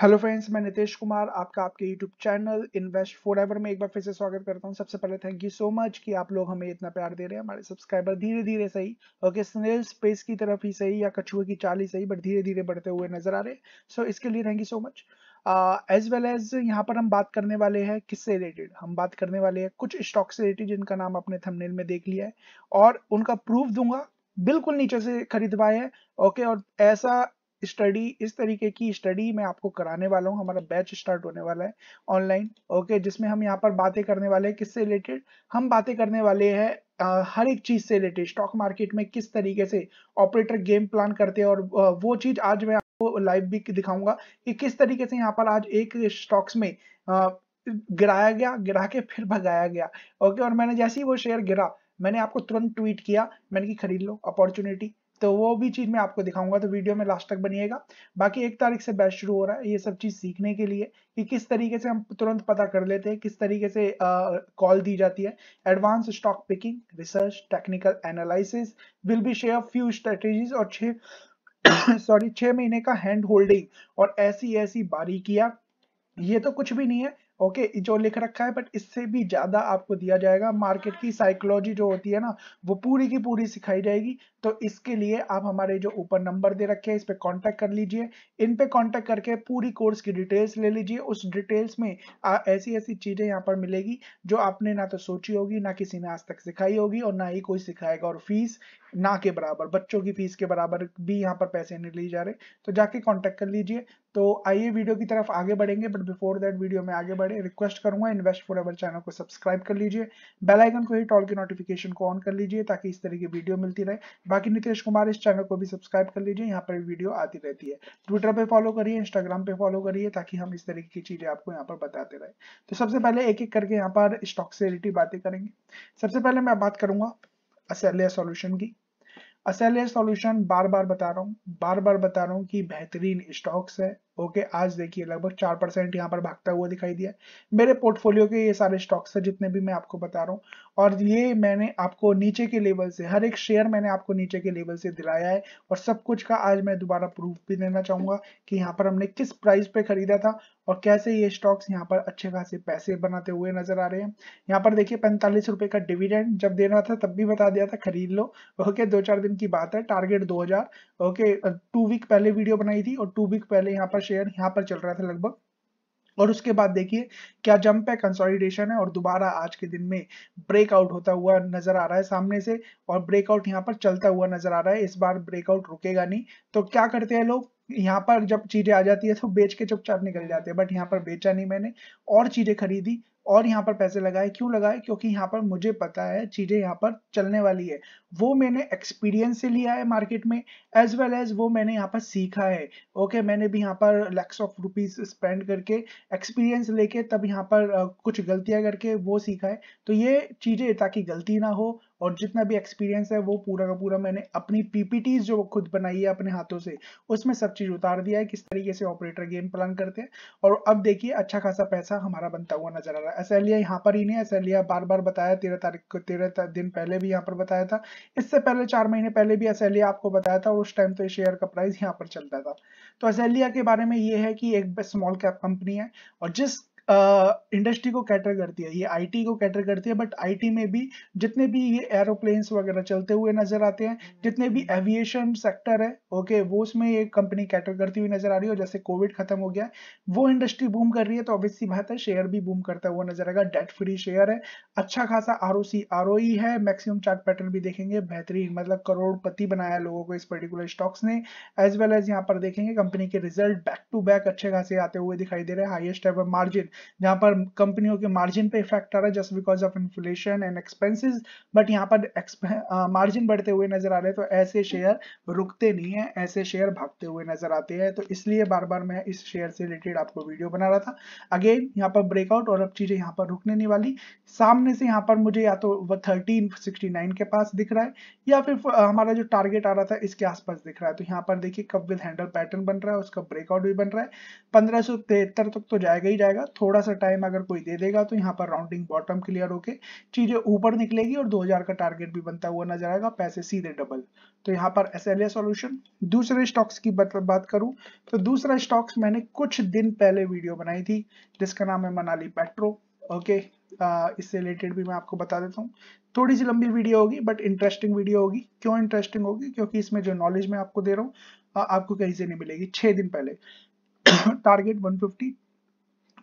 Hello friends मैं नितेश कुमार आपका आपके YouTube channel invest forever में एक बार फिर से स्वागत करता हूं सबसे पहले थैंक यू सो मच कि आप लोग हमें इतना प्यार दे रहे हैं हमारे सब्सक्राइबर धीरे धीरे सही ओके स्नेल स्पेस की तरफ ही सही या कछुए की चाल ही सही बट धीरे धीरे बढ़ते हुए नजर आ रहे सो so, इसके लिए thank you so much as well as यहाँ पर हम बात करने वाले हैं किससे रिलेटेड हम बात करने वाले हैं कुछ स्टॉक से रिलेटेड जिनका नाम आपने थंबनेल में देख लिया है और उनका प्रूफ दूंगा बिल्कुल नीचे से खरीदवाए ओके और ऐसा स्टडी इस तरीके की स्टडी मैं आपको कराने वाला हूँ हमारा बैच स्टार्ट होने वाला है ऑनलाइन ओके जिसमें हम यहाँ पर बातें करने वाले हैं किससे रिलेटेड हम बातें करने वाले हैं हर एक चीज से रिलेटेड स्टॉक मार्केट में किस तरीके से ऑपरेटर गेम प्लान करते हैं और वो चीज आज मैं आपको लाइव भी दिखाऊंगा कि किस तरीके से यहाँ पर आज एक स्टॉक्स में गिराया गया गिरा के फिर भगाया गया ओके और मैंने जैसे ही वो शेयर गिरा मैंने आपको तुरंत ट्वीट किया मैंने कि खरीद लो अपॉर्चुनिटी तो वो भी चीज़ मैं आपको दिखाऊंगा तो वीडियो में लास्ट तक बनिएगा बाकी एक तारीख से बैच शुरू हो रहा है ये सब चीज़ सीखने के लिए कि किस तरीके से हम तुरंत पता कर लेते हैं किस तरीके से कॉल दी जाती है advance stock picking research technical analysis will be share few strategies और छे सॉरी छह महीने का हैंड होल्डिंग और ऐसी ऐसी बारीकिया ये तो कुछ भी नहीं है ओके okay, जो लिख रखा है बट इससे भी ज्यादा आपको दिया जाएगा मार्केट की साइकोलॉजी जो होती है ना वो पूरी की पूरी सिखाई जाएगी तो इसके लिए आप हमारे जो ऊपर नंबर दे रखे हैं इस पर कॉन्टैक्ट कर लीजिए इन पे कॉन्टैक्ट करके पूरी कोर्स की डिटेल्स ले लीजिए उस डिटेल्स में आ, ऐसी ऐसी चीजें यहाँ पर मिलेगी जो आपने ना तो सोची होगी ना किसी ने आज तक सिखाई होगी और ना ही कोई सिखाएगा और फीस ना के बराबर बच्चों की फीस के बराबर भी यहाँ पर पैसे नहीं लिए जा रहे तो जाके कॉन्टेक्ट कर लीजिए तो आइए वीडियो की तरफ आगे बढ़ेंगे बट बिफोर दैट वीडियो में आगे बढ़े रिक्वेस्ट करूंगा इन्वेस्ट फॉर एवर चैनल को सब्सक्राइब कर लीजिए बेल आइकन को ही टॉल की नोटिफिकेशन को ऑन कर लीजिए ताकि इस तरह की वीडियो मिलती रहे बाकी नीतीश कुमार इस चैनल को भी सब्सक्राइब कर लीजिए यहाँ पर वीडियो आती रहती है ट्विटर पे फॉलो करिए इंस्टाग्राम पे फॉलो करिए ताकि हम इस तरीके की चीजें आपको यहाँ पर बताते रहे तो सबसे पहले एक एक करके यहाँ पर स्टॉक से रिलेटेड बातें करेंगे सबसे पहले मैं बात करूंगा असेलिया सोल्यूशन की असेलिया सोल्यूशन बार बार बता रहा हूँ बार बार बता रहा हूँ कि बेहतरीन स्टॉक्स है ओके okay, आज देखिए लगभग चार परसेंट यहाँ पर भागता हुआ दिखाई दिया मेरे पोर्टफोलियो के ये सारे स्टॉक्स है जितने भी मैं आपको बता रहा हूँ और ये मैंने आपको नीचे के लेवल से हर एक शेयर मैंने आपको नीचे के लेवल से दिलाया है और सब कुछ का आज मैं दोबारा प्रूफ भी देना चाहूंगा कि यहाँ पर हमने किस प्राइस पे खरीदा था और कैसे ये स्टॉक्स यहाँ पर अच्छे खासे पैसे बनाते हुए नजर आ रहे हैं यहाँ पर देखिए पैंतालीस रुपए का डिविडेंड जब दे रहा था तब भी बता दिया था खरीद लो ओके दो चार दिन की बात है टारगेट दो हजार ओके टू वीक पहले वीडियो बनाई थी और टू वीक पहले यहाँ पर शेयर यहाँ पर चल रहा था लगभग और उसके बाद देखिए क्या जंप है कंसोलिडेशन है और दोबारा आज के दिन में ब्रेकआउट होता हुआ नजर आ रहा है सामने से और ब्रेकआउट यहाँ पर चलता हुआ नजर आ रहा है इस बार ब्रेकआउट रुकेगा नहीं तो क्या करते हैं लोग यहाँ पर जब चीजें आ जाती है तो बेच के चुपचाप निकल जाते हैं बट यहाँ पर बेचा नहीं मैंने और चीजें खरीदी और यहाँ पर पैसे लगाए क्यों लगाए क्योंकि यहाँ पर मुझे पता है चीज़ें यहाँ पर चलने वाली है वो मैंने एक्सपीरियंस से लिया है मार्केट में एज वेल एज वो मैंने यहाँ पर सीखा है ओके okay, मैंने भी यहाँ पर लैक्स ऑफ रुपीज स्पेंड करके एक्सपीरियंस लेके तब यहाँ पर कुछ गलतियाँ करके वो सीखा है तो ये चीज़ें ताकि गलती ना हो और जितना भी एक्सपीरियंस है वो पूरा का पूरा मैंने अपनी पीपीटीज जो खुद बनाई है अपने हाथों से उसमें सब चीज उतार दिया है किस तरीके से ऑपरेटर गेम प्लान करते हैं और अब देखिए अच्छा खासा पैसा हमारा बनता हुआ नजर आ रहा है एस एल यहाँ पर ही नहीं एस एल बार बार बताया तेरह तारीख को तेरह दिन पहले भी यहाँ पर बताया था इससे पहले चार महीने पहले भी एस आपको बताया था और उस टाइम तो शेयर का प्राइस यहाँ पर चलता था तो एस के बारे में ये है कि एक स्मॉल कैप कंपनी है और जिस इंडस्ट्री को कैटर करती है ये आईटी को कैटर करती है बट आईटी में भी जितने भी ये एरोप्लेन्स वगैरह चलते हुए नजर आते हैं जितने भी एविएशन सेक्टर है ओके वो उसमें ये कंपनी कैटर करती हुई नजर आ रही है जैसे कोविड खत्म हो गया वो इंडस्ट्री बूम कर रही है तो ऑब्वियसली बात है शेयर भी बूम करता हुआ नजर आएगा डेट फ्री शेयर है अच्छा खासा आर ओ है मैक्सिमम चार्ट पैटर्न भी देखेंगे बेहतरीन मतलब करोड़पति बनाया लोगों को इस पर्टिकुलर स्टॉक्स ने एज वेल एज यहाँ पर देखेंगे कंपनी के रिजल्ट बैक टू बैक अच्छे खासे आते हुए दिखाई दे रहे हैं हाइएस्ट एवर मार्जिन जहां पर कंपनियों के मार्जिन पे इफेक्ट आ रहा है just because of inflation and expenses but यहाँ पर मार्जिन uh, बढ़ते हुए नजर आ रहे हैं तो ऐसे शेयर रुकते नहीं है ऐसे शेयर भागते हुए नजर आते हैं तो इसलिए बार बार मैं इस शेयर से रिलेटेड आपको वीडियो बना रहा था अगेन यहाँ पर ब्रेकआउट और अब चीजें यहाँ पर रुकने नहीं वाली सामने से यहाँ पर मुझे या तो थर्टीन के पास दिख रहा है या फिर हमारा जो टारगेट आ रहा था इसके आसपास दिख रहा है तो यहाँ पर देखिए कब विद हैंडल पैटर्न बन रहा है उसका ब्रेकआउट भी बन रहा है पंद्रह तक तो जाएगा ही जाएगा थोड़ा सा टाइम अगर कोई दे देगा तो यहाँ पर राउंडिंग बॉटम क्लियर होके चीजें ऊपर निकलेगी और 2000 का टारगेट भी बनता हुआ नजर आएगा पैसे सीधे डबल तो यहाँ पर एस एल सोल्यूशन दूसरे स्टॉक्स की बात करूं तो दूसरा स्टॉक्स मैंने कुछ दिन पहले वीडियो बनाई थी जिसका नाम है मनाली पेट्रो ओके इससे रिलेटेड भी मैं आपको बता देता हूँ थोड़ी सी लंबी वीडियो होगी बट इंटरेस्टिंग वीडियो होगी क्यों इंटरेस्टिंग होगी क्योंकि इसमें जो नॉलेज मैं आपको दे रहा हूँ आपको कहीं से नहीं मिलेगी छह दिन पहले टारगेट 150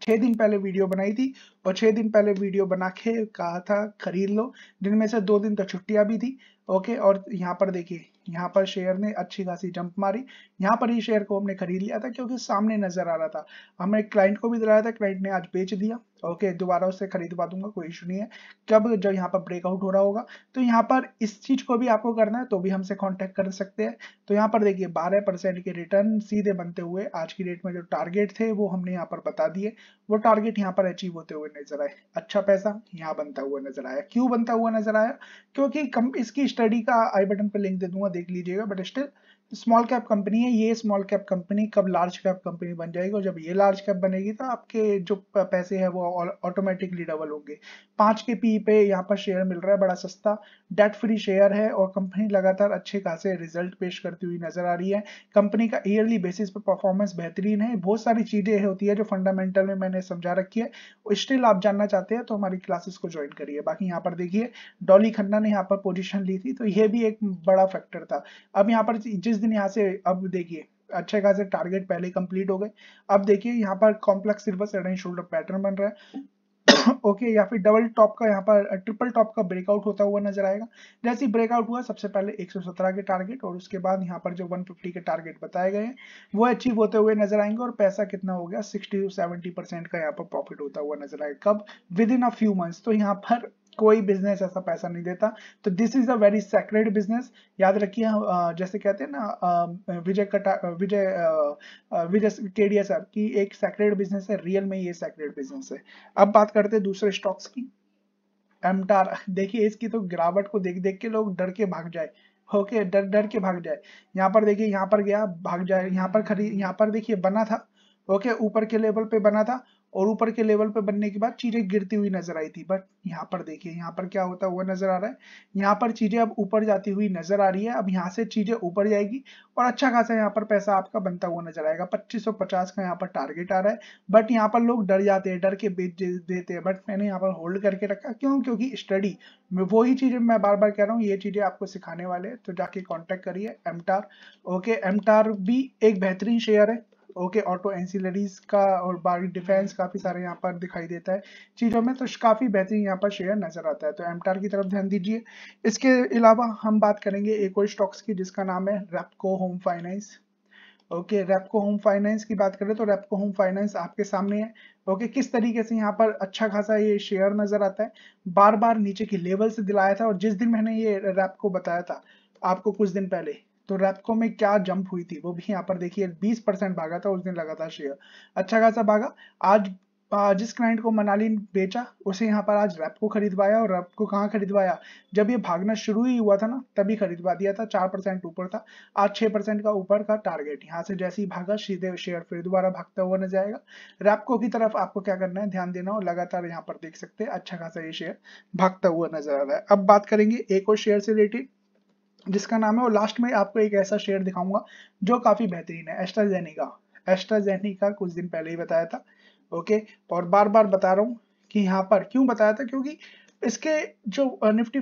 छह दिन पहले वीडियो बनाई थी और छह दिन पहले वीडियो बना के कहा था खरीद लो जिनमें से दो दिन तो छुट्टियां भी थी ओके और यहाँ पर देखिए यहाँ पर शेयर ने अच्छी खासी जंप मारी यहाँ पर ही शेयर को हमने खरीद लिया था क्योंकि सामने नजर आ रहा था हमने क्लाइंट को भी दिलाया था क्लाइंट ने आज बेच दिया ओके दोबारा उसे खरीदवा दूंगा कोई इशू नहीं है कब जब यहाँ पर ब्रेकआउट हो रहा होगा तो यहाँ पर इस चीज को भी आपको करना है तो भी हमसे कॉन्टेक्ट कर सकते हैं तो यहाँ पर देखिए 12 परसेंट के रिटर्न सीधे बनते हुए आज की डेट में जो टारगेट थे वो हमने यहाँ पर बता दिए वो टारगेट यहाँ पर अचीव होते हुए नजर आए अच्छा पैसा यहाँ बनता हुआ नजर आया क्यों बनता हुआ नजर आया क्योंकि इसकी स्टडी का आई बटन पर लिंक दे दूंगा देख लीजिएगा but still small cap company है ये स्मॉल कैप कंपनी कब लार्ज कैप कंपनी बन जाएगी और जब ये लार्ज कैप बनेगी तो आपके जो पैसे है वो ऑटोमेटिकली डबल होंगे पांच के पी पे यहाँ पर शेयर मिल रहा है बड़ा सस्ता डेट फ्री शेयर है और कंपनी लगातार अच्छे खासे रिजल्ट पेश करती हुई नजर आ रही है कंपनी का ईयरली बेसिस पर परफॉर्मेंस बेहतरीन है बहुत सारी चीजें होती है जो फंडामेंटल में मैंने समझा रखी है स्टिल आप जानना चाहते हैं तो हमारी क्लासेस को ज्वाइन करिए बाकी यहाँ पर देखिए डॉली खन्ना ने यहाँ पर पोजिशन ली थी तो यह भी एक बड़ा फैक्टर था अब यहाँ पर जिस दिन यहाँ से अब देखिए अच्छे खासे टारगेट पहले कंप्लीट हो गए अब देखिए यहाँ पर complex silver head and shoulder pattern बन रहा है ओके okay, या फिर डबल टॉप का यहाँ पर ट्रिपल uh, टॉप का ब्रेकआउट होता हुआ नजर आएगा जैसे ही ब्रेकआउट हुआ सबसे पहले 117 के टारगेट और उसके बाद यहाँ पर जो 150 के टारगेट बताए गए हैं वो अचीव होते हुए नजर आएंगे और पैसा कितना हो गया 60 टू 70 परसेंट का यहाँ पर प्रॉफिट होता हुआ नजर आएगा कब within a few months तो यहाँ पर कोई बिजनेस ऐसा पैसा नहीं देता तो this is a very sacred business याद रखिए जैसे कहते हैं ना विजय कटा विजय विजय केडिया साहब की एक सेक्रेड बिजनेस है रियल में ये सेक्रेड बिजनेस है अब बात करते हैं दूसरे स्टॉक्स की एमटार देखिए इसकी तो गिरावट को देख देख के लोग डर के भाग जाए ओके डर डर के भाग जाए यहाँ पर देखिए यहाँ पर गया भाग जाए यहाँ पर खरीद यहाँ पर देखिए बना था ओके ऊपर के लेवल पे बना था और ऊपर के लेवल पे बनने के बाद चीजें गिरती हुई नजर आई थी बट यहाँ पर देखिए यहाँ पर क्या होता हुआ नजर आ रहा है यहाँ पर चीजें अब ऊपर जाती हुई नजर आ रही है अब यहाँ से चीजें ऊपर जाएगी और अच्छा खासा यहाँ पर पैसा आपका बनता हुआ नजर आएगा 2550 का यहाँ पर टारगेट आ रहा है बट यहाँ पर लोग डर जाते हैं डर के बेच देते हैं बट मैंने यहाँ पर होल्ड करके रखा क्यों क्योंकि स्टडी वो ही चीजें मैं बार बार कह रहा हूँ ये चीजें आपको सिखाने वाले हैं तो जाके कॉन्टेक्ट करिए एमटार ओके एमटार भी एक बेहतरीन शेयर है ओके ऑटो एंसिलरीज का और बाकी डिफेंस काफ़ी सारे यहाँ पर दिखाई देता है चीज़ों में तो काफ़ी बेहतरीन यहाँ पर शेयर नज़र आता है तो एमटार की तरफ ध्यान दीजिए इसके अलावा हम बात करेंगे एक और स्टॉक्स की जिसका नाम है Repco Home Finance okay Repco Home Finance की बात करें तो रेपको होम फाइनेंस आपके सामने है ओके okay, किस तरीके से यहाँ पर अच्छा खासा ये शेयर नज़र आता है बार बार नीचे की लेवल से दिलाया था और जिस दिन मैंने ये रेपको को बताया था आपको कुछ दिन पहले तो रेपको में क्या जंप हुई थी वो भी यहाँ पर देखिए 20 परसेंट भागा था उस दिन लगातार शेयर अच्छा खासा भागा आज जिस क्लाइंट को मनाली बेचा उसे यहाँ पर आज रेपको खरीदवाया और रेपको कहाँ खरीदवाया जब ये भागना शुरू ही हुआ था ना तभी खरीदवा दिया था चार परसेंट ऊपर था आज छह परसेंट का ऊपर का टारगेट यहाँ से जैसे ही भागा सीधे शेयर फिर दोबारा भागता हुआ नजर आएगा रेपको की तरफ आपको क्या करना है ध्यान देना और लगातार यहाँ पर देख सकते हैं अच्छा खासा ये शेयर भागता हुआ नजर आ रहा है अब बात करेंगे एक और शेयर से रिलेटेड जिसका नाम है और लास्ट में आपको एक ऐसा शेयर दिखाऊंगा जो काफ़ी बेहतरीन है एस्ट्राजेनिका एस्ट्राजेनिका कुछ दिन पहले ही बताया था ओके और बार बार बता रहा हूँ कि यहाँ पर क्यों बताया था क्योंकि इसके जो निफ्टी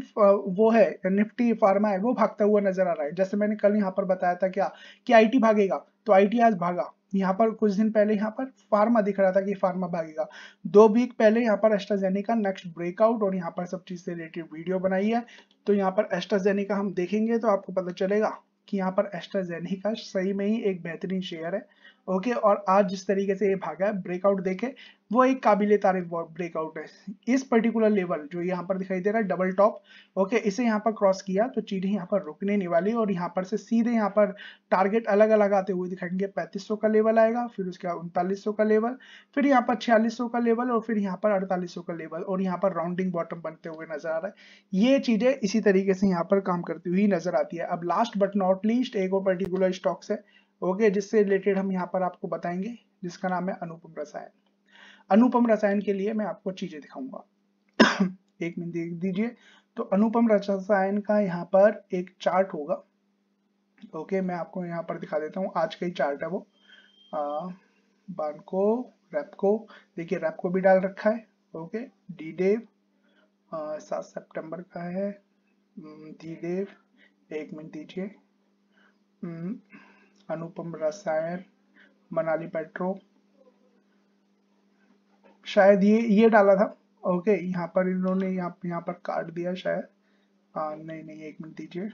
वो है निफ्टी फार्मा है वो भागता हुआ नजर आ रहा है जैसे मैंने कल यहाँ पर बताया था क्या कि आईटी भागेगा तो आईटी आज भागा यहाँ पर कुछ दिन पहले यहाँ पर फार्मा दिख रहा था कि फार्मा भागेगा दो वीक पहले यहाँ पर एस्ट्राजेनिका नेक्स्ट ब्रेकआउट और यहाँ पर सब चीज से रिलेटेड वीडियो बनाई है तो यहाँ पर एस्ट्राजेनिका हम देखेंगे तो आपको पता चलेगा कि यहाँ पर एस्ट्राजेनिका सही में ही एक बेहतरीन शेयर है ओके और आज जिस तरीके से ये भागा है ब्रेकआउट देखे वो एक काबिल तारीफ ब्रेकआउट है इस पर्टिकुलर लेवल जो यहाँ पर दिखाई दे रहा है डबल टॉप ओके इसे यहाँ पर क्रॉस किया तो चीजें यहाँ पर रुकने नहीं वाली और यहाँ पर से सीधे यहाँ पर टारगेट अलग अलग आते हुए दिखाएंगे 3500 का लेवल आएगा फिर उसके बाद उनतालीस का लेवल फिर यहाँ पर छियालीस का लेवल और फिर यहाँ पर अड़तालीस का लेवल और यहाँ पर राउंडिंग बॉटम बनते हुए नजर आ रहा है ये चीजें इसी तरीके से यहाँ पर काम करती हुई नजर आती है अब लास्ट बट नॉट लीस्ट एक और पर्टिकुलर स्टॉक्स है ओके जिससे रिलेटेड हम यहाँ पर आपको बताएंगे जिसका नाम है अनुपम रसायन अनुपम रसायन के लिए मैं आपको चीजें दिखाऊंगा एक मिनट देख दीजिए तो अनुपम रसायन का यहाँ पर एक चार्ट होगा ओके मैं आपको यहाँ पर दिखा देता हूँ आज का ही चार्ट है वो बानको रेपको देखिए रेपको भी डाल रखा है ओके डी डेव सात सेप्टेम्बर का है हम्म, डी डेव एक मिनट दीजिए हम्म, अनुपम रसायन मनाली पेट्रो शायद ये ये डाला था ओके यहाँ पर इन्होंने यहाँ यहाँ पर काट दिया शायद आ, हाँ, नहीं नहीं एक मिनट दीजिए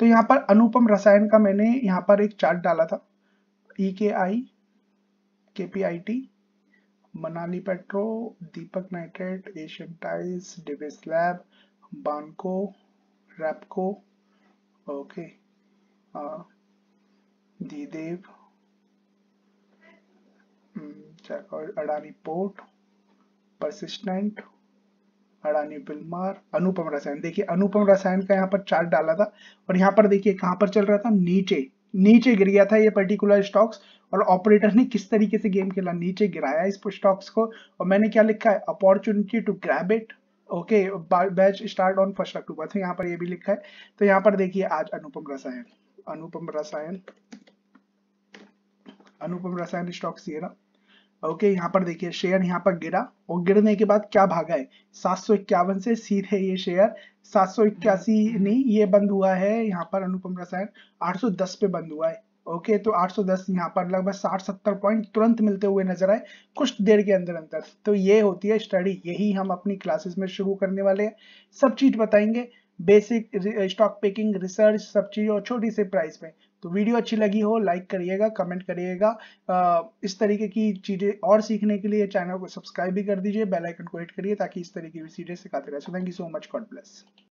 तो यहाँ पर अनुपम रसायन का मैंने यहाँ पर एक चार्ट डाला था ई K I K P I T Manali petro Deepak nitrite Asian tiles Divis lab Banco Repco okay ah, हाँ। Didev, hmm, Adani Port, Persistent, Adani बिलमार अनुपम रसायन देखिए अनुपम रसायन का यहाँ पर चार्ट डाला था और यहाँ पर देखिए कहाँ पर चल रहा था नीचे नीचे गिर गया था ये पर्टिकुलर स्टॉक्स और ऑपरेटर ने किस तरीके से गेम खेला नीचे गिराया इस स्टॉक्स को और मैंने क्या लिखा है opportunity to grab it okay batch start on first October तो यहाँ पर ये भी लिखा है तो यहाँ पर देखिए आज अनुपम रसायन अनुपम रसायन अनुपम रसायन स्टॉक्स ये ना ओके यहाँ पर देखिए शेयर यहाँ पर गिरा और गिरने के बाद क्या भागा है सात से सीधे ये शेयर सात हम्म। नहीं ये बंद हुआ है यहाँ पर अनुपम रसायन 810 पे बंद हुआ है ओके तो 810 यहाँ पर लगभग साठ सत्तर पॉइंट तुरंत मिलते हुए नजर आए कुछ देर के अंदर अंदर तो ये होती है स्टडी यही हम अपनी क्लासेस में शुरू करने वाले हैं सब चीज बताएंगे बेसिक स्टॉक पिकिंग रिसर्च सब चीज और छोटी से प्राइस में तो वीडियो अच्छी लगी हो लाइक करिएगा कमेंट करिएगा इस तरीके की चीज़ें और सीखने के लिए चैनल को सब्सक्राइब भी कर दीजिए बेलाइकन को हिट करिए ताकि इस तरीके की चीज़ें सिखाते रहे so thank you so much God bless